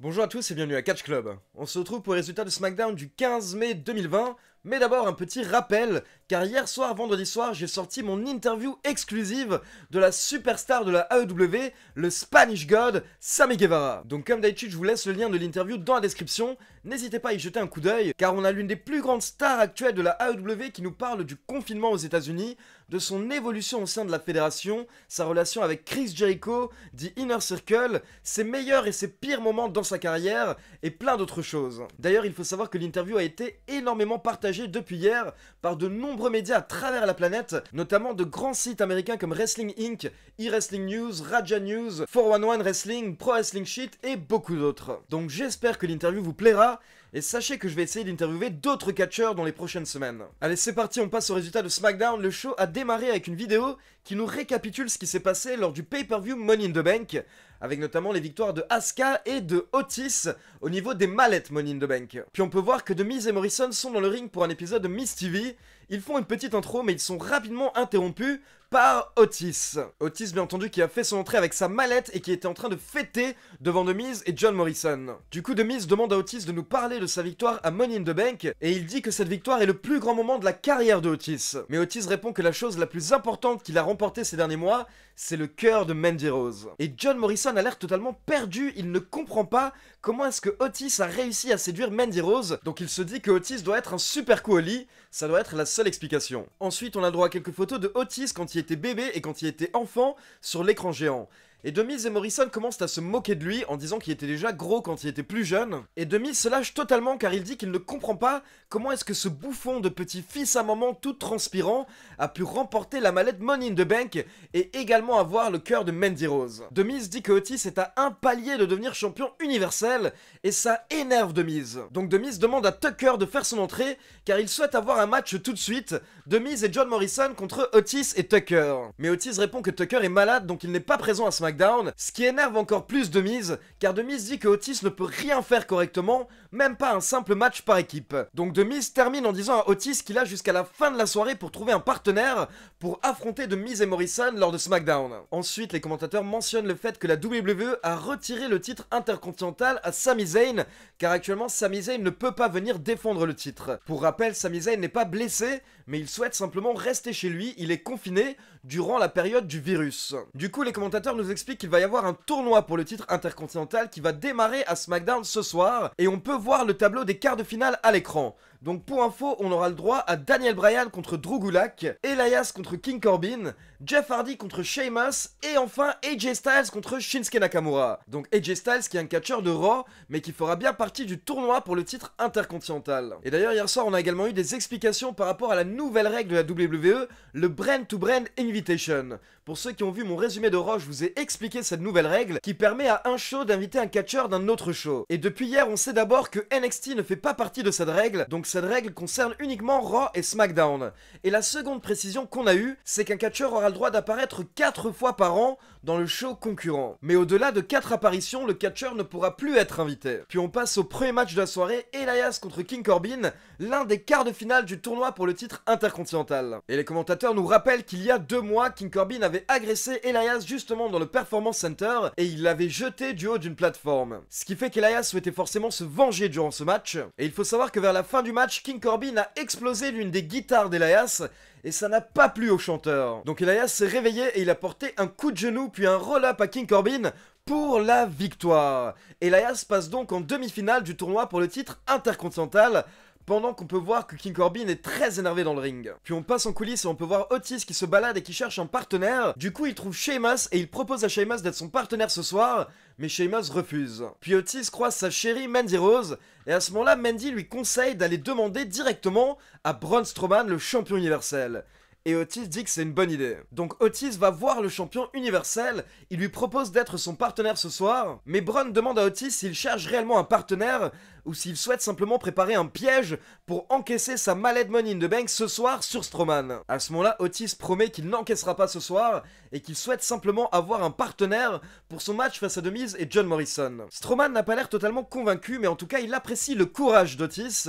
Bonjour à tous et bienvenue à Catch Club. On se retrouve pour les résultats de SmackDown du 15 mai 2020. Mais d'abord un petit rappel, car hier soir, vendredi soir, j'ai sorti mon interview exclusive de la superstar de la AEW, le Spanish God, Sammy Guevara. Donc comme d'habitude, je vous laisse le lien de l'interview dans la description, n'hésitez pas à y jeter un coup d'œil, car on a l'une des plus grandes stars actuelles de la AEW qui nous parle du confinement aux états unis de son évolution au sein de la fédération, sa relation avec Chris Jericho, dit Inner Circle, ses meilleurs et ses pires moments dans sa carrière, et plein d'autres choses. D'ailleurs, il faut savoir que l'interview a été énormément partagée depuis hier par de nombreux médias à travers la planète, notamment de grands sites américains comme Wrestling Inc., e News, Raja News, 411 Wrestling, Pro Wrestling Sheet et beaucoup d'autres. Donc j'espère que l'interview vous plaira et sachez que je vais essayer d'interviewer d'autres catcheurs dans les prochaines semaines. Allez, c'est parti, on passe au résultat de SmackDown. Le show a démarré avec une vidéo qui nous récapitule ce qui s'est passé lors du pay-per-view Money in the Bank, avec notamment les victoires de Asuka et de Otis au niveau des mallettes Money in the Bank. Puis on peut voir que The Miz et Morrison sont dans le ring pour un épisode de Miss TV, ils font une petite intro, mais ils sont rapidement interrompus par Otis. Otis, bien entendu, qui a fait son entrée avec sa mallette et qui était en train de fêter devant Demise et John Morrison. Du coup, Demise demande à Otis de nous parler de sa victoire à Money in the Bank et il dit que cette victoire est le plus grand moment de la carrière de Otis. Mais Otis répond que la chose la plus importante qu'il a remportée ces derniers mois, c'est le cœur de Mandy Rose. Et John Morrison a l'air totalement perdu, il ne comprend pas comment est-ce que Otis a réussi à séduire Mandy Rose, donc il se dit que Otis doit être un super coup au lit, ça doit être la l'explication. Ensuite, on a droit à quelques photos de Otis quand il était bébé et quand il était enfant sur l'écran géant. Et Demise et Morrison commencent à se moquer de lui en disant qu'il était déjà gros quand il était plus jeune. Et Demise se lâche totalement car il dit qu'il ne comprend pas comment est-ce que ce bouffon de petit fils à maman tout transpirant a pu remporter la mallette Money in the Bank et également avoir le cœur de Mandy Rose. Demise dit que Otis est à un palier de devenir champion universel et ça énerve Demise. Donc Demise demande à Tucker de faire son entrée car il souhaite avoir un match tout de suite. Demise et John Morrison contre Otis et Tucker. Mais Otis répond que Tucker est malade donc il n'est pas présent à ce match ce qui énerve encore plus de car de dit que Otis ne peut rien faire correctement, même pas un simple match par équipe. Donc de termine en disant à Otis qu'il a jusqu'à la fin de la soirée pour trouver un partenaire pour affronter de Miz et Morrison lors de SmackDown. Ensuite, les commentateurs mentionnent le fait que la WWE a retiré le titre intercontinental à Sami Zayn, car actuellement Sami Zayn ne peut pas venir défendre le titre. Pour rappel, Sami Zayn n'est pas blessé, mais il souhaite simplement rester chez lui, il est confiné durant la période du virus. Du coup, les commentateurs nous expliquent explique qu'il va y avoir un tournoi pour le titre intercontinental qui va démarrer à SmackDown ce soir et on peut voir le tableau des quarts de finale à l'écran. Donc pour info, on aura le droit à Daniel Bryan contre Drew Elias contre King Corbin, Jeff Hardy contre Sheamus et enfin AJ Styles contre Shinsuke Nakamura. Donc AJ Styles qui est un catcheur de Raw mais qui fera bien partie du tournoi pour le titre intercontinental. Et d'ailleurs hier soir on a également eu des explications par rapport à la nouvelle règle de la WWE, le brand to brand invitation. Pour ceux qui ont vu mon résumé de Raw, je vous ai expliqué cette nouvelle règle qui permet à un show d'inviter un catcheur d'un autre show. Et depuis hier on sait d'abord que NXT ne fait pas partie de cette règle donc cette règle concerne uniquement Raw et SmackDown. Et la seconde précision qu'on a eue, c'est qu'un catcheur aura le droit d'apparaître 4 fois par an dans le show concurrent. Mais au-delà de 4 apparitions, le catcheur ne pourra plus être invité. Puis on passe au premier match de la soirée, Elias contre King Corbin, l'un des quarts de finale du tournoi pour le titre intercontinental. Et les commentateurs nous rappellent qu'il y a deux mois, King Corbin avait agressé Elias justement dans le Performance Center et il l'avait jeté du haut d'une plateforme. Ce qui fait qu'Elias souhaitait forcément se venger durant ce match. Et il faut savoir que vers la fin du match, King Corbin a explosé l'une des guitares d'Elias et ça n'a pas plu au chanteur. Donc Elias s'est réveillé et il a porté un coup de genou puis un roll-up à King Corbin pour la victoire. Elias passe donc en demi-finale du tournoi pour le titre intercontinental pendant qu'on peut voir que King Corbin est très énervé dans le ring. Puis on passe en coulisses et on peut voir Otis qui se balade et qui cherche un partenaire. Du coup, il trouve Sheamus et il propose à Sheamus d'être son partenaire ce soir, mais Sheamus refuse. Puis Otis croise sa chérie Mandy Rose, et à ce moment-là, Mandy lui conseille d'aller demander directement à Braun Strowman, le champion universel et Otis dit que c'est une bonne idée. Donc Otis va voir le champion universel, il lui propose d'être son partenaire ce soir, mais Braun demande à Otis s'il cherche réellement un partenaire ou s'il souhaite simplement préparer un piège pour encaisser sa malade money in the bank ce soir sur Strowman. À ce moment-là, Otis promet qu'il n'encaissera pas ce soir et qu'il souhaite simplement avoir un partenaire pour son match face à Demise et John Morrison. Strowman n'a pas l'air totalement convaincu, mais en tout cas, il apprécie le courage d'Otis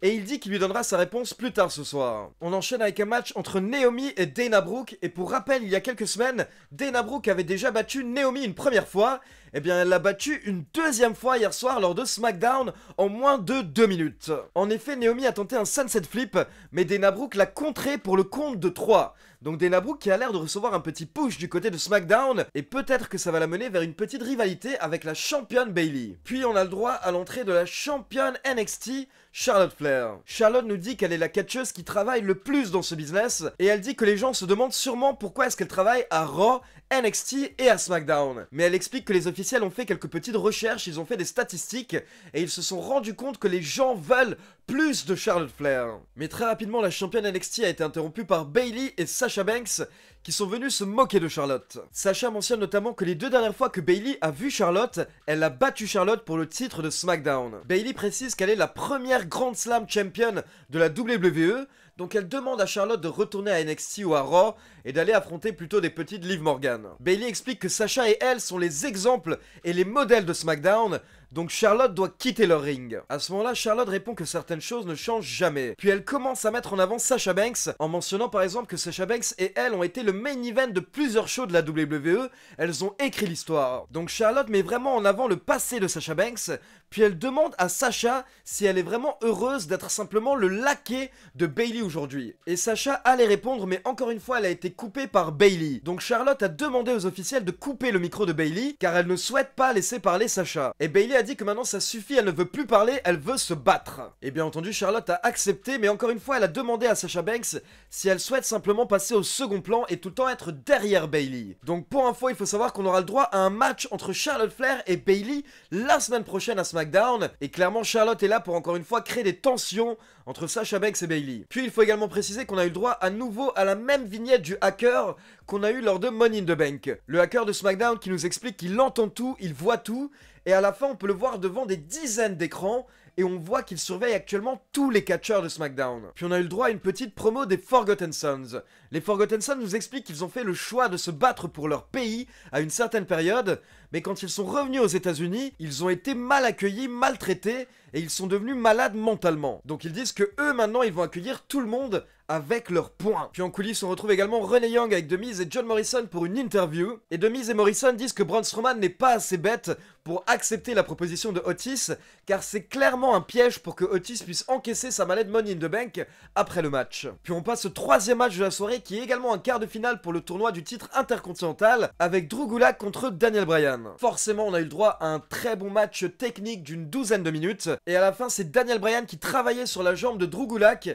et il dit qu'il lui donnera sa réponse plus tard ce soir. On enchaîne avec un match entre Naomi et Dana Brooke, et pour rappel, il y a quelques semaines, Dana Brooke avait déjà battu Naomi une première fois, eh bien elle l'a battu une deuxième fois hier soir lors de SmackDown en moins de 2 minutes. En effet, Naomi a tenté un sunset flip, mais Dana Brooke l'a contré pour le compte de 3. Donc Dana Brooke qui a l'air de recevoir un petit push du côté de SmackDown, et peut-être que ça va la mener vers une petite rivalité avec la championne Bailey. Puis on a le droit à l'entrée de la championne NXT, Charlotte Flair. Charlotte nous dit qu'elle est la catcheuse qui travaille le plus dans ce business, et elle dit que les gens se demandent sûrement pourquoi est-ce qu'elle travaille à Raw, NXT et à SmackDown. Mais elle explique que les officiels ont fait quelques petites recherches, ils ont fait des statistiques et ils se sont rendus compte que les gens veulent plus de Charlotte Flair. Mais très rapidement, la championne NXT a été interrompue par Bailey et Sasha Banks qui sont venus se moquer de Charlotte. Sasha mentionne notamment que les deux dernières fois que Bailey a vu Charlotte, elle a battu Charlotte pour le titre de SmackDown. Bailey précise qu'elle est la première Grand Slam Champion de la WWE, donc elle demande à Charlotte de retourner à NXT ou à Raw et d'aller affronter plutôt des petites Liv Morgan. Bailey explique que Sasha et elle sont les exemples et les modèles de SmackDown donc Charlotte doit quitter leur ring. À ce moment-là, Charlotte répond que certaines choses ne changent jamais. Puis elle commence à mettre en avant Sasha Banks en mentionnant par exemple que Sasha Banks et elle ont été le main event de plusieurs shows de la WWE. Elles ont écrit l'histoire. Donc Charlotte met vraiment en avant le passé de Sasha Banks. Puis elle demande à Sasha si elle est vraiment heureuse d'être simplement le laquais de Bailey aujourd'hui. Et Sasha allait répondre, mais encore une fois, elle a été coupée par Bailey. Donc Charlotte a demandé aux officiels de couper le micro de Bailey car elle ne souhaite pas laisser parler Sasha. Et a dit que maintenant ça suffit, elle ne veut plus parler, elle veut se battre. Et bien entendu, Charlotte a accepté, mais encore une fois, elle a demandé à Sasha Banks si elle souhaite simplement passer au second plan et tout le temps être derrière Bailey. Donc pour info, il faut savoir qu'on aura le droit à un match entre Charlotte Flair et Bailey la semaine prochaine à SmackDown. Et clairement, Charlotte est là pour encore une fois créer des tensions entre Sasha Banks et Bailey. Puis il faut également préciser qu'on a eu le droit à nouveau à la même vignette du hacker qu'on a eu lors de Money in the Bank. Le hacker de SmackDown qui nous explique qu'il entend tout, il voit tout, et à la fin, on peut le voir devant des dizaines d'écrans et on voit qu'il surveille actuellement tous les catcheurs de SmackDown. Puis on a eu le droit à une petite promo des Forgotten Sons. Les Forgotten Sons nous expliquent qu'ils ont fait le choix de se battre pour leur pays à une certaine période, mais quand ils sont revenus aux États-Unis, ils ont été mal accueillis, maltraités, et ils sont devenus malades mentalement. Donc ils disent que eux maintenant ils vont accueillir tout le monde avec leurs poings. Puis en coulisses, on retrouve également René Young avec Demise et John Morrison pour une interview. Et Demise et Morrison disent que Braun Strowman n'est pas assez bête pour accepter la proposition de Otis, car c'est clairement un piège pour que Otis puisse encaisser sa mallette Money in the Bank après le match. Puis on passe au troisième match de la soirée qui est également un quart de finale pour le tournoi du titre intercontinental avec Drew contre Daniel Bryan. Forcément, on a eu le droit à un très bon match technique d'une douzaine de minutes, et à la fin, c'est Daniel Bryan qui travaillait sur la jambe de Drew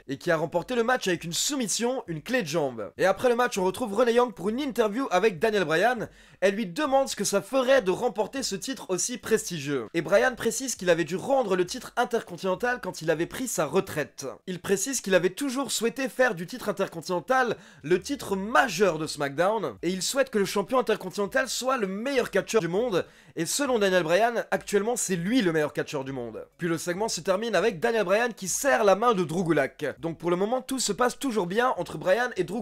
et qui a remporté le match avec une soumission, une clé de jambe. Et après le match, on retrouve René Young pour une interview avec Daniel Bryan. Elle lui demande ce que ça ferait de remporter ce titre aussi prestigieux. Et Brian précise qu'il avait dû rendre le titre intercontinental quand il avait pris sa retraite. Il précise qu'il avait toujours souhaité faire du titre intercontinental le titre majeur de SmackDown, et il souhaite que le champion intercontinental soit le meilleur catcheur du monde, et selon Daniel Bryan, actuellement c'est lui le meilleur catcheur du monde. Puis le segment se termine avec Daniel Bryan qui serre la main de Drew Donc pour le moment tout se passe toujours bien entre Bryan et Drew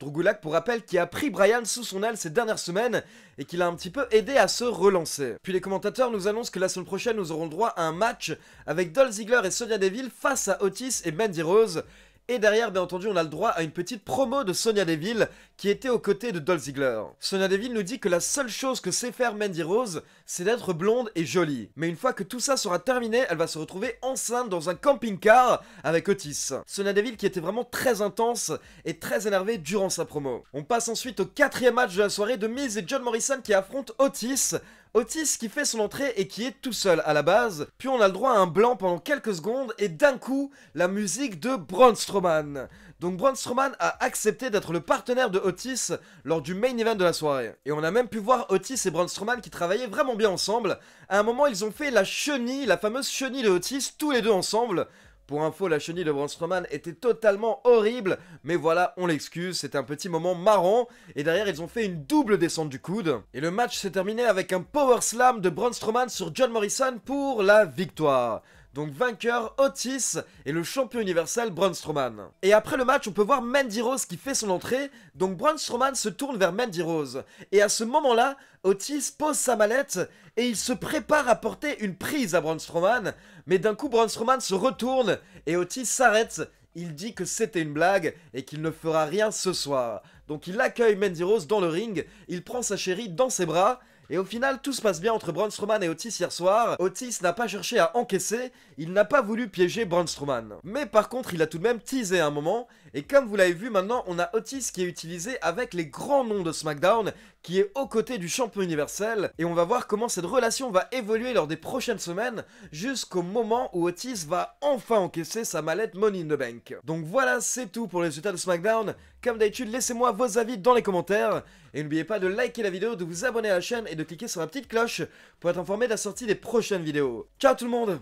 Drugulak, pour rappel, qui a pris Brian sous son aile ces dernières semaines et qui l'a un petit peu aidé à se relancer. Puis les commentateurs nous annoncent que la semaine prochaine, nous aurons le droit à un match avec Dol Ziggler et Sonia Deville face à Otis et Mandy Rose. Et derrière, bien entendu, on a le droit à une petite promo de Sonia Deville qui était aux côtés de Dol Ziggler. Sonia Deville nous dit que la seule chose que sait faire Mandy Rose, c'est d'être blonde et jolie. Mais une fois que tout ça sera terminé, elle va se retrouver enceinte dans un camping-car avec Otis. Sonia Deville qui était vraiment très intense et très énervée durant sa promo. On passe ensuite au quatrième match de la soirée de Miz et John Morrison qui affrontent Otis Otis qui fait son entrée et qui est tout seul à la base, puis on a le droit à un blanc pendant quelques secondes et d'un coup, la musique de Braun Donc Braun a accepté d'être le partenaire de Otis lors du main event de la soirée. Et on a même pu voir Otis et Braun qui travaillaient vraiment bien ensemble. À un moment, ils ont fait la chenille, la fameuse chenille de Otis, tous les deux ensemble, pour info, la chenille de Braun Strowman était totalement horrible, mais voilà, on l'excuse, c'est un petit moment marrant. Et derrière, ils ont fait une double descente du coude. Et le match s'est terminé avec un power slam de Braun Strowman sur John Morrison pour la victoire. Donc vainqueur Otis et le champion universel Braun Strowman. Et après le match, on peut voir Mandy Rose qui fait son entrée, donc Braun Strowman se tourne vers Mandy Rose. Et à ce moment-là, Otis pose sa mallette et il se prépare à porter une prise à Braun Strowman, mais d'un coup Braun Strowman se retourne et Otis s'arrête. Il dit que c'était une blague et qu'il ne fera rien ce soir. Donc il accueille Mandy Rose dans le ring, il prend sa chérie dans ses bras et au final, tout se passe bien entre Braun Strowman et Otis hier soir. Otis n'a pas cherché à encaisser, il n'a pas voulu piéger Braun Strowman. Mais par contre, il a tout de même teasé un moment et comme vous l'avez vu maintenant, on a Otis qui est utilisé avec les grands noms de SmackDown, qui est aux côtés du champion universel, et on va voir comment cette relation va évoluer lors des prochaines semaines, jusqu'au moment où Otis va enfin encaisser sa mallette Money in the Bank. Donc voilà, c'est tout pour les résultats de SmackDown. Comme d'habitude, laissez-moi vos avis dans les commentaires, et n'oubliez pas de liker la vidéo, de vous abonner à la chaîne, et de cliquer sur la petite cloche pour être informé de la sortie des prochaines vidéos. Ciao tout le monde